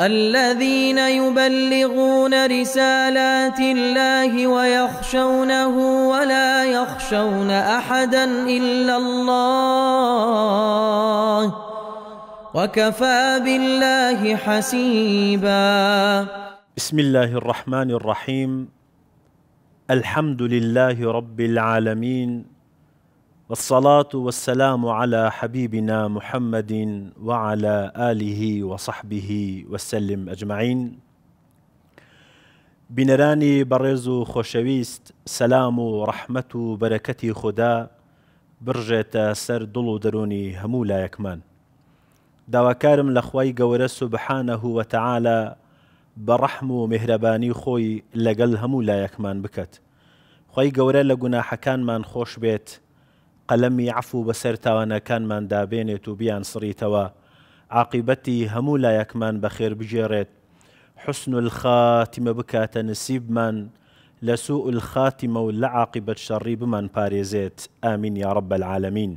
الذين يبلغون رسالات الله ويخشونه ولا يخشون احدا الا الله وكفى بالله حسيبا بسم الله الرحمن الرحيم الحمد لله رب العالمين والصلاة والسلام على حبيبنا محمد وعلى آله وصحبه وسلم أجمعين بینەرانی بەڕێز و خۆشەویست سەسلام و ڕەحمەت و بەرەکەتی خوددا برژێتە سەر دڵ و دەرونی هەموو لایەکمان. داواکارم لە خی گەورە سوبحانە هووەتەعاالە بە ڕەحم و میهرەبانی خۆی لەگەڵ هەموو لایەکمان بکات. خی گەورە لە گوناحەکانمان خۆش بێت قەلەمی عفو بەسەر تاوانەکانمان دابێنێت و بیان سڕیتەوە عاقیبەتی هەموو لایەکمان بەخێر بژێڕێت حسن الخاتیمە بکاتە نسیبمان لە سوء الخاتیمە و لە عاقیبەت شەڕی بمان پارێزێت ئامین یاڕب العالمین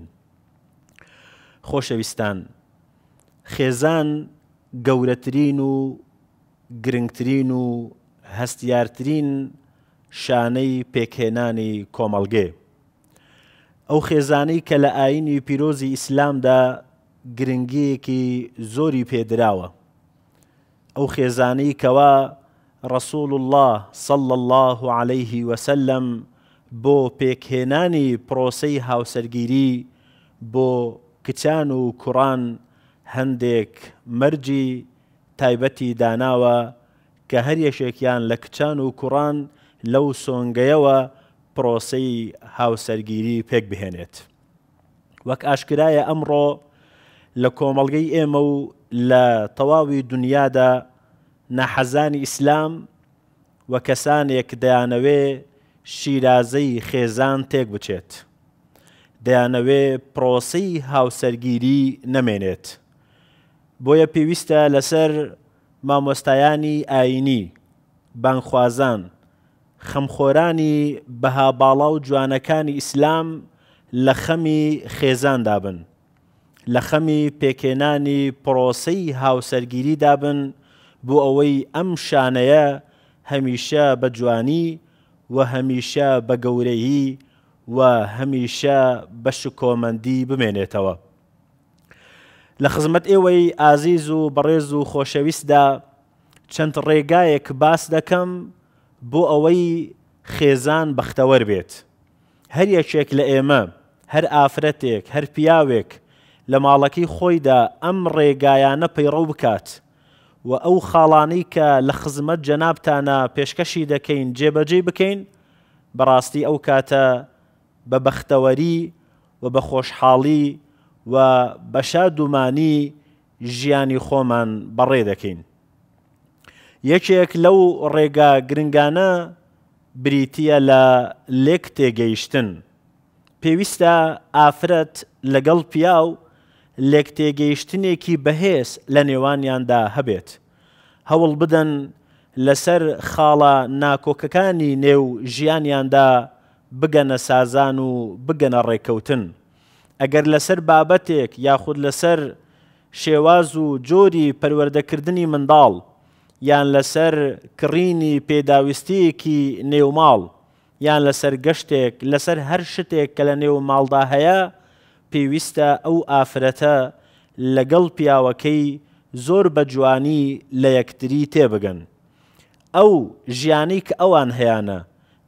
خۆشەویستان خێزان گەورەترین و گرنگترین و هەستیارترین شانەی پێکهێنانی کۆمەلگێ ئەو خێزانەی کە لە ئاینی پیرۆزی ئیسلامدا گرنگیەکی زۆری پێدراوە ئەو خێزانەی کەوا ڕسول الله صل الله عليه وسلم بۆ پێکهێنانی پرۆسەی هاوسەرگیری بۆ کچان و کوڕان هەندێک مەرجی تایبەتی داناوە کە هەر یەشێکیان لە کچان و کوڕان لەو سۆنگەیەوە پرۆسی هاوسەرگیری پێک بهێنێت. وەک ئاشکرایە ئەمڕۆ لە کۆمەڵگەی ئێمە و لە تەواوی دنیادا نەحەزانی ئیسلام وە کەسانێک دەیانەوێ شیرازەی خێزان تێک بچێت. دەیانەوێ پرۆسی هاوسەرگیری نەمێنێت. بۆیە پێویستە لەسەر مامۆستایانی ئاینی، بانخوازان، خەمخۆرانی بەها باڵا و جوانەکانی ئیسلام لە خەمی خێزان دابن لە خەمی پێکێنانی پرۆسی هاوسەرگیری دابن بۆ ئەوەی ئەم شانەیە هەمیشە بە جوانی و هەمیشە بە گەورەیی و هەمیشە بە شکۆمەندی بمێنێتەوە لە خزمەت ئێوەی ئازیز و بەڕێز و خۆشەویستدا چەند ڕێگایەک باس دەکەم بۆ ئەوەی خێزان بەختەوەەر بێت هەر یەکێک لە ئێمە هەر ئافرەتێک هەر پیاوێک لە ماڵەکەی خۆیدا ئەم ڕێگایانە پەیڕە بکات و ئەو خاڵانەی کە لە خزمەت جەنابتانە پێشکەشی دەکەین جێبەجێ بکەین بەڕاستی ئەو کاتە بە بەختەوەری و بە خۆشحاڵی و بە شادومانی ژیانی خۆمان بەڕێ دەکەین یەکێک لەو ڕێگا گرنگانە بریتە لە لێک تێگەیشتن پێویستە ئافرەت لەگەڵ پیا و لێک تێگەیشتنێکی بەهێز لە نێوانیاندا هەبێت هەوڵ بدەن لەسەر خاڵە ناکۆکەکانی نێو ژیانیاندا بگەنە سازان و بگەنە ڕێکەوتن ئەگەر لەسەر بابەتێک یاخود لەسەر شێواز و جۆری پەروەردەکردنی منداڵ یان لەسەر کڕینی پێداویستەیەکی نێوماڵ یان لەسەر گەشتێک لەسەر هەر شتێک کە لە نێو ماڵدا هەیە پێویستە ئەو ئافرەتە لەگەڵ پیاوەکەی زۆر بە جوانی لە یەکتری تێبگەن. ئەو ژیانەی کە ئەوان هەیەە،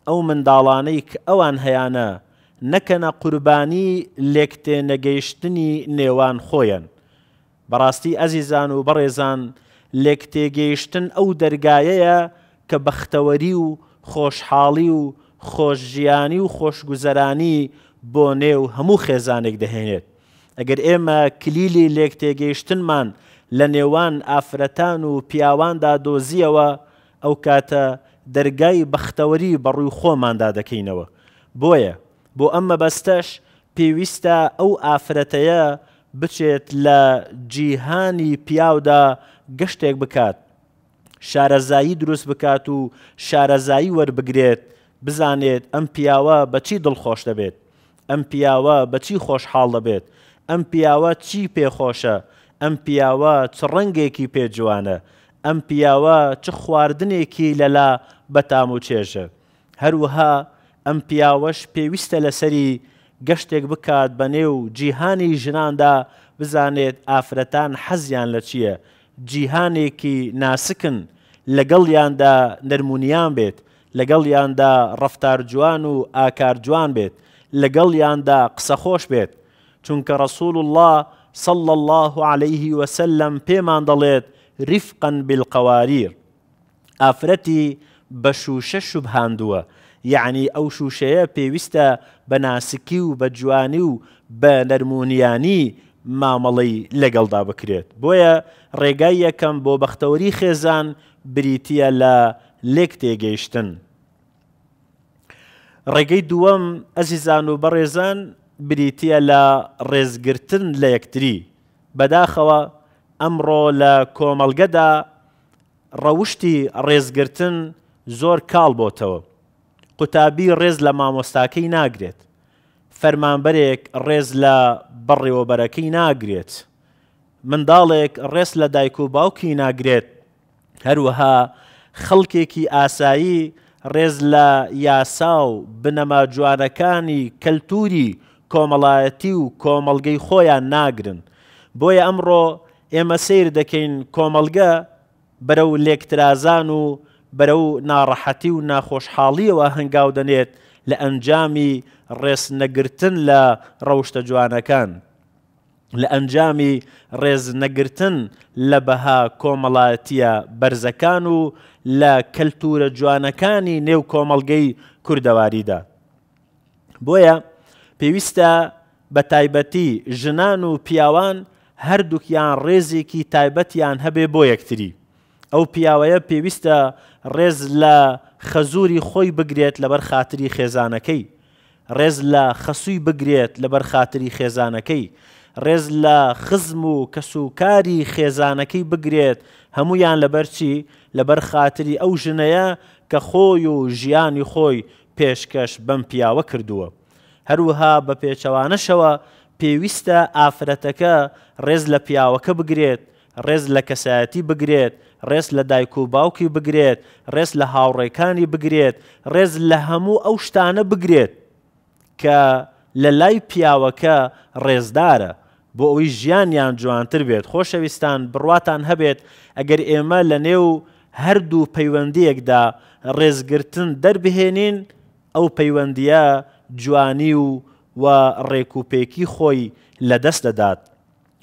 ئەو منداڵانەی کە ئەوان هەیەە، نەکەنە قوربانی لێکتێ نەگەیشتنی نێوان خۆیان. بەڕاستی ئەزیزان و بەڕێزان لێک تێگەیشتن ئەو دەرگایەیە کە بەختەوەری و خۆشحاڵی و خۆشژیانی و خۆشگوزەرانی بۆ نێو هەموو خێزانێک دەهێنێت ئەگەر ئێمە کلیلی لێک تێگەیشتنمان لە نێوان ئافرەتان و پیاواندا دۆزیەوە ئەو کاتە دەرگای بەختەوەری بەڕووی خۆماندا دەکەینەوە بۆیە بۆ ئەمە بەستەش پێویستە ئەو ئافرەتەیە بچێت لە جیهانی پیاودا گەشتێک بکات شارەزایی دروست بکات و شارەزایی وەربگرێت بزانێت ئەم پیاوە بەچی دڵخۆش دەبێت ئەم پیاوە بەچی خۆشحاڵ دەبێت ئەم پیاوە چی پێخۆشە ئەم پیاوە چ ڕەنگێکی پێجوانە ئەم پیاوە چ خواردنێکی لەلا بەتام و چێژە هەروەها ئەم پیاوەش پێویستە لەسەری گەشتێک بکات بە نێو جیهانی ژناندا بزانێت ئافرەتان حەزیان لە چییە؟ جیهانێکی ناسکن لەگەڵ یاندا نەرمونیان بێت لەگەڵ یاندا ڕفتار جوان و ئاکار جوان بێت لەگەڵ یاندا قسە خۆش بێت چونکە ڕسول الله صلى الله عليه وسلم پێمان دەڵێت ریفقن بالقواریر ئافرەتی بەشوشە شوبهاندووە یعنی ئەو شوشەیە پێویستە بە ناسکی و بە جوانی و بە نەرمونیانی مامەڵی لەگەڵدا بکرێت بۆیە ڕێگای یەکەم بۆ بەختەوەری خێزان بریتە لە لێک تێگەیشتن. ڕێگەی دووەم ئەزیزان و بەڕێزان بریتە لە ڕێزگرتن لە یەکتری بەداخەوە ئەمڕۆ لە کۆمەلگەدا ڕەوشی ڕێزگرتن زۆر کاڵ بۆتەوە. قوتابی ڕێز لە مامۆستاکەی ناگرێت فەرمانبەرێک ڕێز لە بڕێوەبەرەکەی ناگرێت منداڵێک ڕێز لە دایک و باوکی ناگرێت هەروەها خەڵکێکی ئاسایی ڕێز لە یاسا و بنەما جوانەکانی کەلتوری کۆمەڵایەتی و کۆمەلگەی خۆیان ناگرن بۆیە ئەمڕۆ ئێمە سیر دەکەین کۆمەلگە بەرەو لێکترازان و بەرەو ناڕەحەتی و ناخۆشحاڵیەوە هەنگاو دەنێت لە ئەنجامی ڕێز نەگرتن لە ڕەوشتە جوانەکان. لە ئەنجامی ڕێز نەگرتن لە بەها کۆمەڵاتیە بەرزەکان و لە کەلتورە جوانەکانی نێو کۆمەڵگەی کووردەواریدا. بۆیە پێویستە بە تایبەتی ژنان و پیاوان هەردووکیان ڕێزێکی تایبەتیان هەبێ بۆ یەکتری. ئەو پیاوەیە پێویستە ڕێز لە خەزوری خۆی بگرێت لەبەر خااتری خێزانەکەی ڕێز لە خەسووی بگرێت لەبەر خااتری خێزانەکەی ڕێز لە خزم و کەسوکاری خێزانەکەی بگرێت هەمویان لەبەرچی لەبەر خااتری ئەو ژنەیە کە خۆی و ژیانی خۆی پێشکەش بەم پیاوە کردووە هەروەها بە پێچەوانەشەوە پێویستە ئافرەتەکە ڕێز لە پیاوەکە بگرێت ڕێز لە کەسایەتی بگرێت ڕێز لە دایک و باوکی بگرێت ڕێز لە هاوڕێکانی بگرێت ڕێز لە هەموو ئەو شتانە بگرێت کە لە لای پیاوەکە ڕێزدارە بۆ ئەوی ژیانیان جوانتر بێت خۆشەویستان بڕاتان هەبێت ئەگەر ئێمە لە نێو هەردوو پەیوەندیەکدا ڕێزگرتن دەربهێنین ئەو پەیوەندیە جوانی و و ڕێکوپێکی خۆی لەدەست دەدات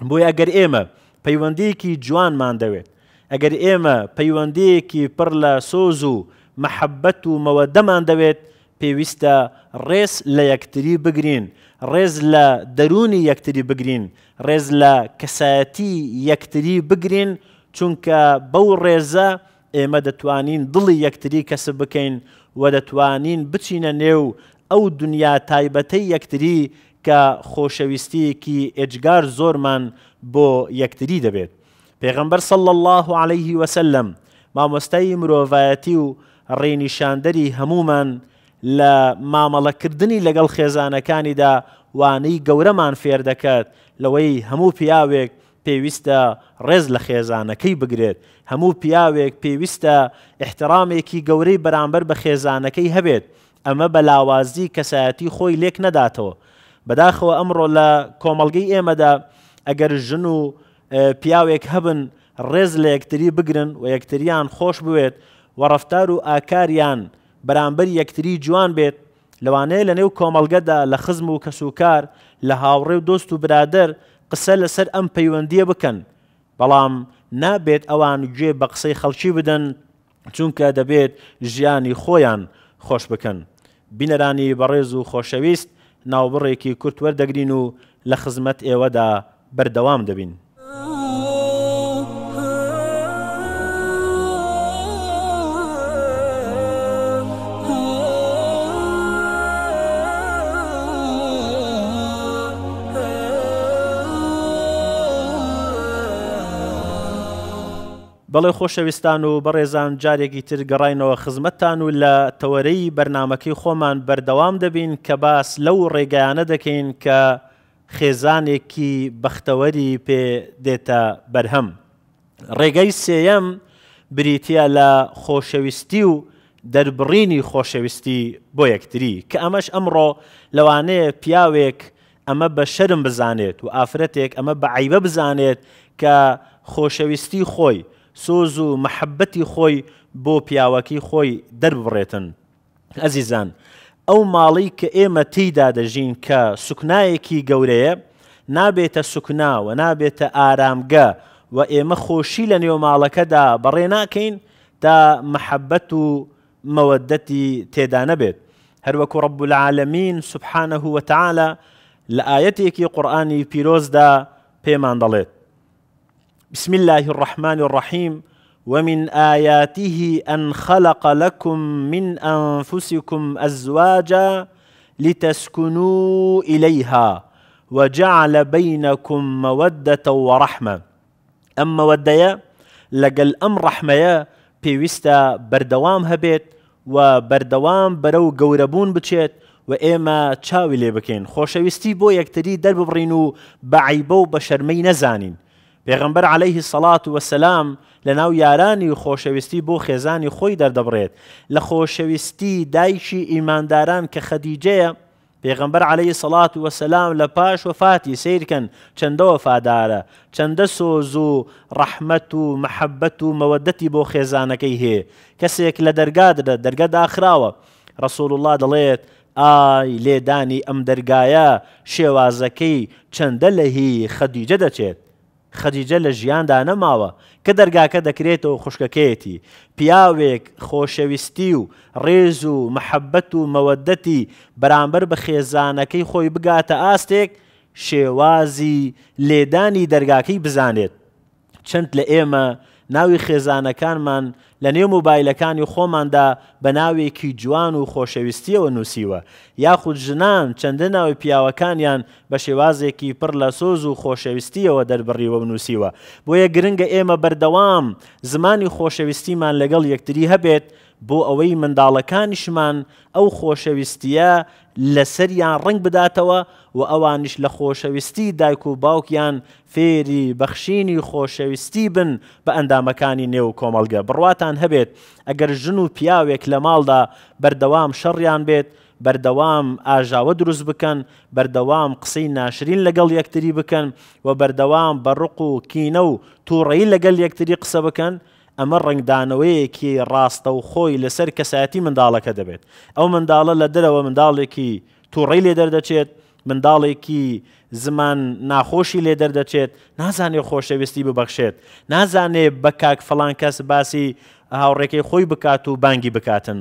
بۆی ئەگەر ئێمە پەیوەندیەکی جوانمان دەوێت ئەگەر ئێمە پەیوەندەیەکی پڕ لە سۆز و مەحەبەت و مەوەدەمان دەوێت پێویستە ڕێز لە یەکتری بگرین ڕێز لە دەرونی یەکتری بگرین ڕێز لە کەسایەتی یەکتری بگرین چونکە بەو ڕێزە ئێمە دەتوانین دڵی یەکتری کەس بکەین و دەتوانین بچینە نێو ئەو دنیا تایبەتەی یەکتری کە خۆشەویستیەکی ئێجگار زۆرمان بۆ یەکتری دەبێت. پێغمبەر سەڵ الله عليه وسلم مامۆستای مرۆڤایەتی و ڕێنیشاندەری هەمومان لە مامەڵەکردنی لەگەڵ خێزانەکانیدا وانەی گەورەمان فێر دەکات لەوەی هەموو پیاوێک پێویستە ڕێز لە خێزانەکەی بگرێت هەموو پیاوێک پێویستە احترامێکی گەورەی بەرامبەر بە خێزانەکەی هەبێت ئەمە بەلاوازی کەسایەتی خۆی لێک نەداتەوە بەداخەوە ئەمڕۆ لە کۆمەلگەی ئێمەدا ئەگەر ژن و پیاوێک هەبن ڕێز لە یەکتری بگرن و یەکتریان خۆش بوێت و ڕفتار و ئاکاریان بەرامبەر یەکتری جوان بێت لەوانەیە لە نێو کۆمەلگەدا لە خزم و کەسوکار لە هاوڕێ و دۆست و برادر قسە لەسەر ئەم پەیوەندیە بکەن بەڵام نابێت ئەوان گوێ بە قسەی خەڵکی بدەن چونکە دەبێت ژیانی خۆیان خۆش بکەن بینەرانی بەڕێز و خۆشەویست ناوبڕێکی کورتوەردەگرین و لە خزمەت ئێوەدا بەردەوام دەبین بەڵێ خۆشەویستان و بەڕێزان جارێکی تر گەڕینەوە خزمەتتان و لە تەوەرەی بەرنمەکەی خۆمان بەردەوام دەبین کە باس لەو ڕێگەیانە دەکەین کە خێزانێکی بەختەوەری پێ دێتە بەرهەم. ڕێگەی سێەم بریتە لە خۆشەویستی و دەربڕینی خۆشەویستی بۆ یەکتری کە ئەمەش ئەمڕۆ لەوانەیە پیاوێک ئەمە بە شەرم بزانێت و ئافرەتێک ئەمە بە عیبە بزانێت کە خۆشەویستی خۆی سۆز و محەبەتی خۆی بۆ پیاوەکی خۆی دەربڕێتن ئەزیزان ئەو ماڵی کە ئێمە تیدا دەژین کە سوکنایەکی گەورەیە نابێتە سوکنا و نابێتە ئارامگە و ئێمە خۆشی لە نێو ماڵەکەدا بەڕێ ناکەین تا محەبەت و مەودەتی تێدا نەبێت هەروەکو ڕب العالمین سبحانە هوتەعاالە لە ئاەتێکی قورآانی پیرۆزدا پێمان دەڵێت بسم الله الرحمن الرحيم ومن آياته أن خلق لكم من أنفسكم أزواجا لتسكنوا إليها وجعل بينكم مودة ورحمة أم مودة لقل أم رحمة يا بەردەوام بردوام هبيت وبردوام برو قوربون گەورەبوون وإما و ئێمە چاوی لێ بکەین خۆشەویستی بۆ یەکتری دەربڕین و بەعیبە و بە پێغمبەر عليهەیهی سەڵات و وەسەسلام لە ناو یارانی و خۆشەویستی بۆ خێزانی خۆی دەردەبڕێت لە خۆشەویستی دایشی ئیمانداران کە خەدیجەیە پێغمبەر عليهەیهی سەڵات و وەسەسلام لە پاش وفاتی سیرکەن چەندەوە فادارە چەندە سۆز و ڕەحمەت و محەبەت و مەوەدەتی بۆ خێزانەکەی هەیە کەسێک لە دەرگادرە دەرگە داخراوە ڕسول الله دەڵێت ئای لێدانی ئەم دەرگایە شێوازەکەی چەندە لەهی خەدیجە دەچێت خەجیجە لە ژیاندا نەماوە کە دەرگاکە دەکرێتەوە خوشکەکەیەتی پیاوێک خۆشەویستی و ڕێز و محەبەت و مەوەدەتی بەرامبەر بە خێزانەکەی خۆی بگاتە ئاستێک شێوازی لێدانی دەرگاکەی بزانێت چەند لە ئێمە ناوی خێزانەکانمان لە نێو موبایلەکانی خۆماندا بە ناوێکی جوان و خۆشەویستیەوە نووسیوە یاخود ژنان چەندە ناوی پیاوەکانیان بە شێوازێکی پڕ لە سۆز و خۆشەویستیەوە دەربڕیوە نووسیوە بۆیە گرنگە ئێمە بەردەوام زمانی خۆشەویستیمان لەگەڵ یەکتری هەبێت بۆ ئەوەی منداڵەکانیشمان ئەو خۆشەویستیە لەسەریان ڕنگ بداتەوە و ئەوانش لە خۆشەویستی دایک و باوکیان فێری بەخشینی خۆشەویستی بن بە ئەندامەکانی نێو کۆمەلگە بڕواتان هەبێت ئەگەر ژن و پیاوێک لە ماڵدا بەردەوام شەڕیان بێت بەردەوام ئاژاوە دروست بکەن بەردەوام قسەی ناشرین لەگەڵ یەکتری بکەن و بەردەوام بەڕق و کینە و تووڕێی لەگەل یەکتری قسە بکەن ئەمە ڕنگدانەوەیەکی ڕاستە و خۆی لەسەر کەسایەتی منداڵەکە دەبێت ئەو منداڵە لە دەرەوە منداڵێکی تووڕی لێ دەردەچێت منداڵێکی زمان ناخۆشی لێ دەردەچێت نازانێ خۆشەویستی ببەخشێت نازانێ بە کاک فلان کەس باسی هاوڕێکی خۆی بکات و بانگی بکاتن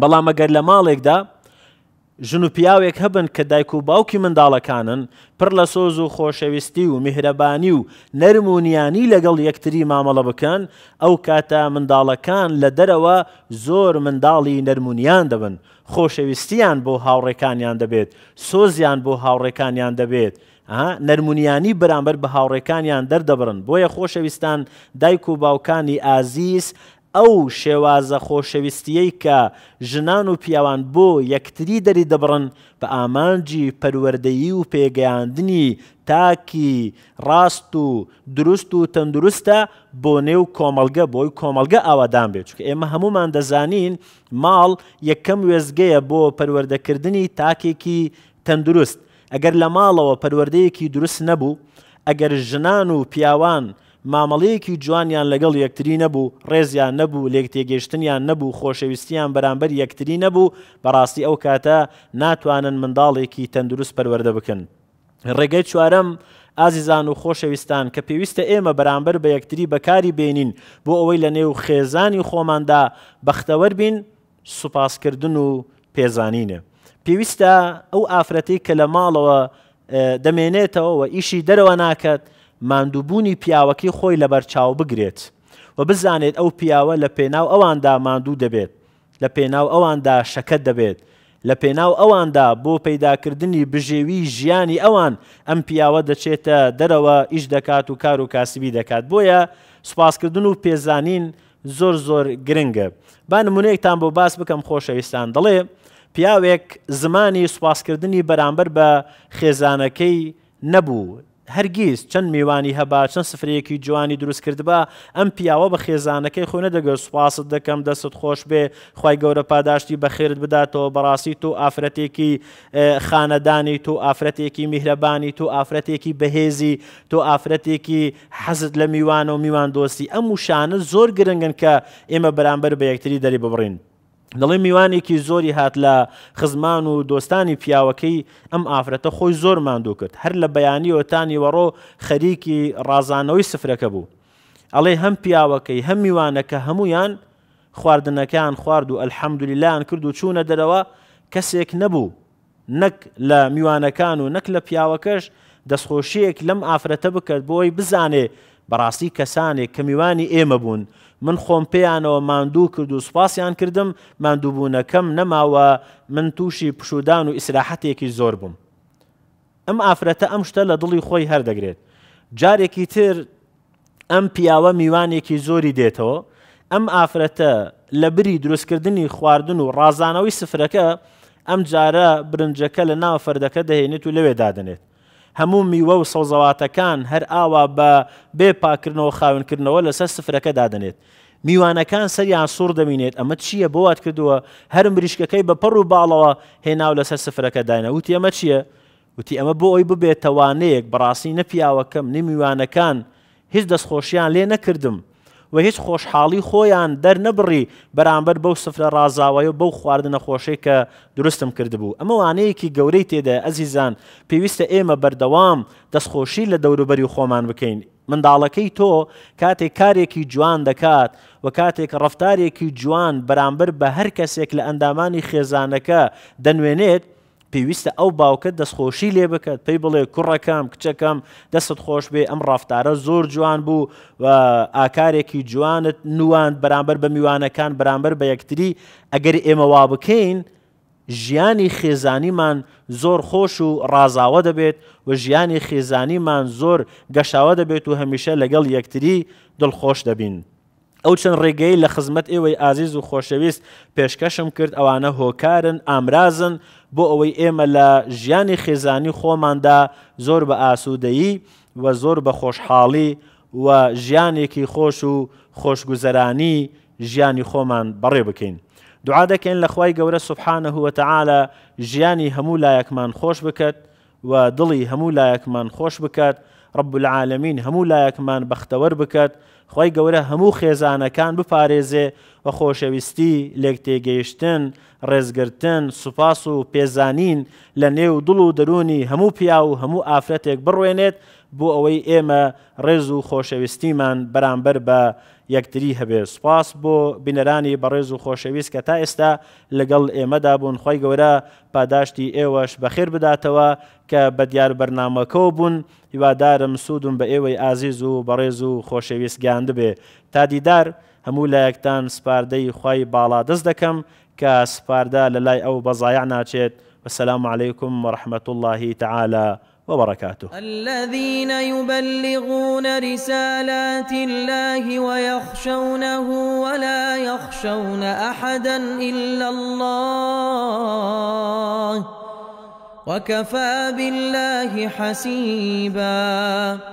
بەڵام ئەگەر لە ماڵێکدا ژن و پیاوێک هەبن کە دایک و باوکی منداڵەکانن پڕ لە سۆز و خۆشەویستی و میهرەبانی و نەرمونیانی لەگەڵ یەکتری مامەڵە بکەن ئەو کاتە منداڵەکان لە دەرەوە زۆر منداڵی نەرمونیان دەبن خۆشەویستیان بۆ هاوڕێکانیان دەبێت سۆزیان بۆ هاوڕێکانیان دەبێت. نەرمونیانی بەرامبەر بە هاوڕێکانیان دەردەبرن بۆیە خۆشەویستان دایک و باوکانی ئازیز ئەو شێوازە خۆشەویستیەی کە ژنان و پیاوان بۆ یەکتری دەری دەبڕن بە ئامانجی پەروەردەیی و پێگەیاندنی تاکی ڕاست و دروست و تەندروستە بۆ نێو کۆمەلگە بۆی کۆمەلگە ئاوادان بێت چکە ئێمە هەمومان دەزانین ماڵ یەکەم وێزگەیە بۆ پەروەردەکردنی تاکێکی تەندروست ئەگەر لە ماڵەوە پەروەردەیەکی دروست نەبوو ئەگەر ژنان و پیاوان مامەڵەیەکی جوانیان لەگەڵ یەکتری نەبوو ڕێزیان نەبوو لێک تێگەشتنیان نەبوو خۆشەویستیان بەرامبەر یەکتری نەبوو بەڕاستی ئەو کاتە ناتوانن منداڵێکی تەندروست پەروەەردە بکەن. ڕێگەی چوارەم، ئازیزان و خۆشەویستان کە پێویستە ئێمە بەرامبەر بە یەکتری بەکاری بێنین بۆ ئەوەی لە نێو خێزانی خۆماندا بەختەوەەر بین سوپاسکردن و پێزانینە. پێویستە ئەو ئافرەتی کە لە ماڵەوە دەمێنێتەوە ئیشی دەرەوە ناکات ماندووبوونی پیاوەکی خۆی لە بەرچاو بگرێت و بزانێت ئەو پیاوە لە پێناو ئەواندا ماندوو دەبێت لە پێناو ئەواندا شەکەت دەبێت لە پێناو ئەواندا بۆ پەیداکردنی بژێوی ژیانی ئەوان ئەم پیاوە دەچێتە دەرەوە ئیش دەکات و کار و کاسبی دەکات بۆیە سوپاسکردن و پێزانین زۆر زۆر گرنگە با نمونەیەکتان بۆ باس بکەم خۆشەویستان دەڵێ پیاوێک زمانی سوپاسکردنی بەرامبەر بە خێزانەکەی نەبوو هەرگیز چەند میوانی هەبا چەند سفرەیەکی جوانی دروست کردبا ئەم پیاوە بە خێزانەکەی خۆ نەدەگەر سوپاست دەکەم دەست خۆش بێ خی گەورە پاداشتی بەخێرت بداتەوە بەڕاستی تو ئافرەتێکی خانەدانی تو ئافرەتێکی میهرەبانی تو ئافرەتێکی بەهێزی تۆ ئافرەتێکی حەزت لە میوان و میوان دۆستی ئەم وشانە زۆر گرنگن کە ئێمە بەرامبەر بە یەکتری دەری ببڕین. دەڵێ میوانێکی زۆری هات لە خزمان و دۆستانی پیاوەکەی ئەم ئافرەتە خۆی زۆر ماندوو کرد هەر لە بەیانیەوەتانی وەڕۆ خەریکی ڕازانەوەی سفرەکە بوو ئەڵێ هەم پیاوەکەی هەم میوانەکە هەمویان خواردنەکەیان خوارد و ئەلحەمدولیلایان کرد و چوونە دەرەوە کەسێک نەبوو نەک لە میوانەکان و نەک لە پیاوەکەش دەستخۆشیەک لەم ئافرەتە بکرد بۆی بزانێ بەڕاستی کەسانێک کە میوانی ئێمە بوون من خۆم پێیانەوە ماندوو کرد و سوپاسیان کردم ماندووبوونەکەم نەماوە من تووشی پشودان و ئیسراحەتێکی زۆر بووم. ئەم ئافرەتە ئەم شتە لە دڵی خۆی هەردەگرێت. جارێکی تر ئەم پیاوە میوانێکی زۆری دێتەوە، ئەم ئافرەتە لە بری دروستکردنی خواردن و ڕازانەوەی سفرەکە ئەم جارە برنجەکە لە ناو فەردەکە دەهێنێت و لەوێ دادنێت. هەموو میوە و سەوزەواتەکان هەر ئاوا بە بێپاکردنەوە خاونکردنەوە لەسەر سفرەکە دادنێت. میوانەکان سەریان سوور دەمینێت ئەمە چییە بۆات کردووە هەر مریشکەکەی بە پەڕ و باڵەوە هێناو لەسەر سفرەکە داینە وتی ئەمە چییە؟ وتی ئەمە بۆ ئەوی ببێت تەوانەیەک بەڕاستی نەپیاوەکەم نمیوانەکان هیچ دەستخۆشیان لێ نەکردم و هیچ خۆشحاڵی خۆیان دەرنەبڕی بەرامبەر بەو سفرە ڕازاوای و بەو خواردنە خۆشەی کە درستم کردبوو ئەمەوانەیەکی گەورەی تێدا ئەزیزان پێویستە ئێمە بەردەوام دەستخۆشی لە دەوروبەری خۆمان بکەین منداڵەکەی تۆ کاتێک کارێکی جوان دەکات و کاتێک ڕفتارێکی جوان بەرامبەر بە هەر کەسێک لە ئەندامانی خێزانەکە دەنوێنێت پێویستە ئەو باوکە دەستخۆشی لێ بکات پێی بڵێ کوڕەکەم کچەکەم دەست خۆش بێ ئەم ڕافتارە زۆر جوان بوو و ئاکارێکی جوانت نوان بەرامبەر بە میوانەکان بەرامبەر بە یەکتری ئەگەر ئێمە وا بکەین ژیانی خێزانیمان زۆر خۆش و ڕازاوە دەبێت و ژیانی خێزانیمان زۆر گەشاوە دەبێت و هەمیشە لەگەڵ یەکتری دڵخۆش دەبین. ئەو چەند ڕێگەی لە خزمەت ئێوەی ئازیز و خۆشەویست پێشکەشم کرد ئەوانە هۆکارن ئامرازن بۆ ئەوەی ئێمە لە ژیانی خێزانی خۆماندا زۆر بە ئاسوودەیی و زۆر بە خۆشحاڵی و ژیانێکی خۆش و خۆشگوزەرانی ژیانی خۆمان بەڕێ بکەین. دوعا دەکەین لە خی گەورە سوبحانە هوتەعاالە ژیانی هەموو لایەکمان خۆش بکات و دڵی هەموو لایەکمان خۆش بکات ڕب العالمین هەموو لایەکمان بەختەوەەر بکات خۆی گەورە هەموو خێزانەکان بپارێزێ بە خۆشەویستی لێک تێگەیشتن ڕێزگرتن سوپاس و پێزانین لە نێو دڵ و دەرونی هەموو پیا و هەموو ئافرەتێک بڕوێنێت بۆ ئەوەی ئێمە ڕێز و خۆشەویستیمان بەرامبەر بە یەکتری هەبێ سوپاس بۆ بینەرانی بەڕێز و خۆشەویست کە تا ئێستا لەگەڵ ئێمەدا بوون خۆی گەورە پاداشتی ئێوەش بەخێر بداتەوە کە بە دیار بەرنمەکە بوون هیوادارم سوودم بە ئێوەی ئازیز و بەڕێز و خۆشەویست گیان دەبێ تا دیدار هەموو لایەکتان سپاردەی خی باڵا دەست دەکەم کە سپاردا لە لای ئەو بەزایع ناچێت بەسەسلام عیکم ڕحمەت اللهی تعاالە. وبركاته الذين يبلغون رسالات الله ويخشونه ولا يخشون أحدا إلا الله وكفى بالله حسيباً